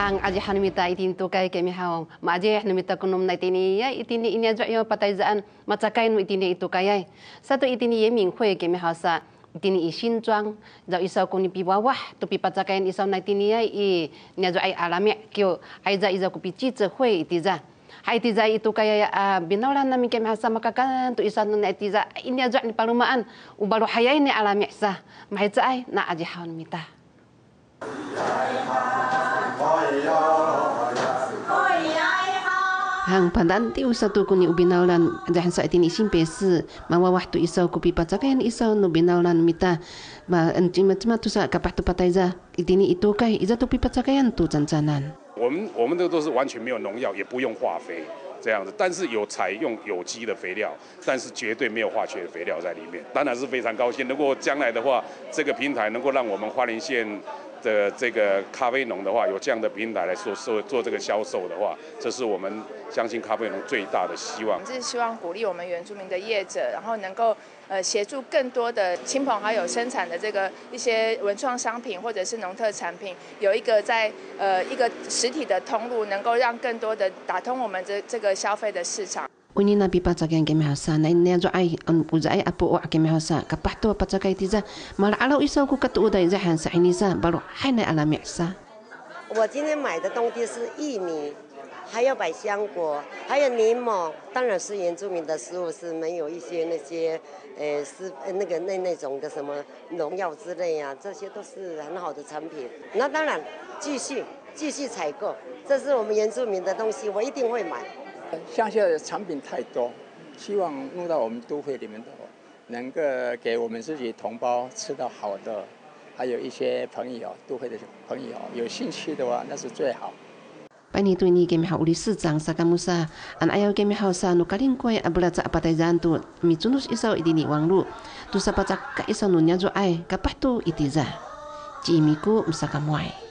hang aji hanumita itu tu kai kemi haong ma aji hanumita kunum na tini ya itu ini inya jo yo patai zaan ma takai nu iti itu kaya satu itu ini yang khoe kami ha sa iti ni isin chuang za isau kuni pi wa tu pi patakai isau naik tini ya i nya jo ai kau kyo ai za iza ku pi chi ze hai ti za itu kaya ya a binolan na mi kemi ha tu isau naik itu za ini jo ni palumaan u baru hayai ni alame sa macam hetsa nak na aji hanumita 我们我们这都是完全没有农药，也不用化肥，这样子，但是有采用有机的肥料，但是绝对没有化学肥料在里面，当然是非常高兴。如果将来的话，这个平台能够让我们花莲县。的这个咖啡农的话，有这样的平台来说，做做这个销售的话，这是我们相信咖啡农最大的希望。我们是希望鼓励我们原住民的业者，然后能够呃协助更多的亲朋好友生产的这个一些文创商品或者是农特产品，有一个在呃一个实体的通路，能够让更多的打通我们这这个消费的市场。我们那边特产也很多，像那那种艾、乌鸡艾、阿婆乌鸡很多，还有土拉多我今天买的东西是玉米，还有百香果，还有柠檬。当然是原住民的食物是没有一些那些，呃，是那个那那种的什么农药之类啊，这些都是很好的产品。那当然，继续继续采购，这是我们原住民的东西，我一定会买。乡下的产品太多，希望弄到我们都会里面的能够给我们自己同胞吃到好的，还有一些朋友，都会的朋友有兴趣的话，那是最好。拜尼对尼吉米浩里市长萨卡姆沙，按阿尤吉米浩萨努卡林果阿布拉扎巴泰然杜米祖努伊索伊迪尼旺鲁杜萨巴扎卡伊索努雅祖埃卡巴杜伊迪然吉米库萨卡姆埃。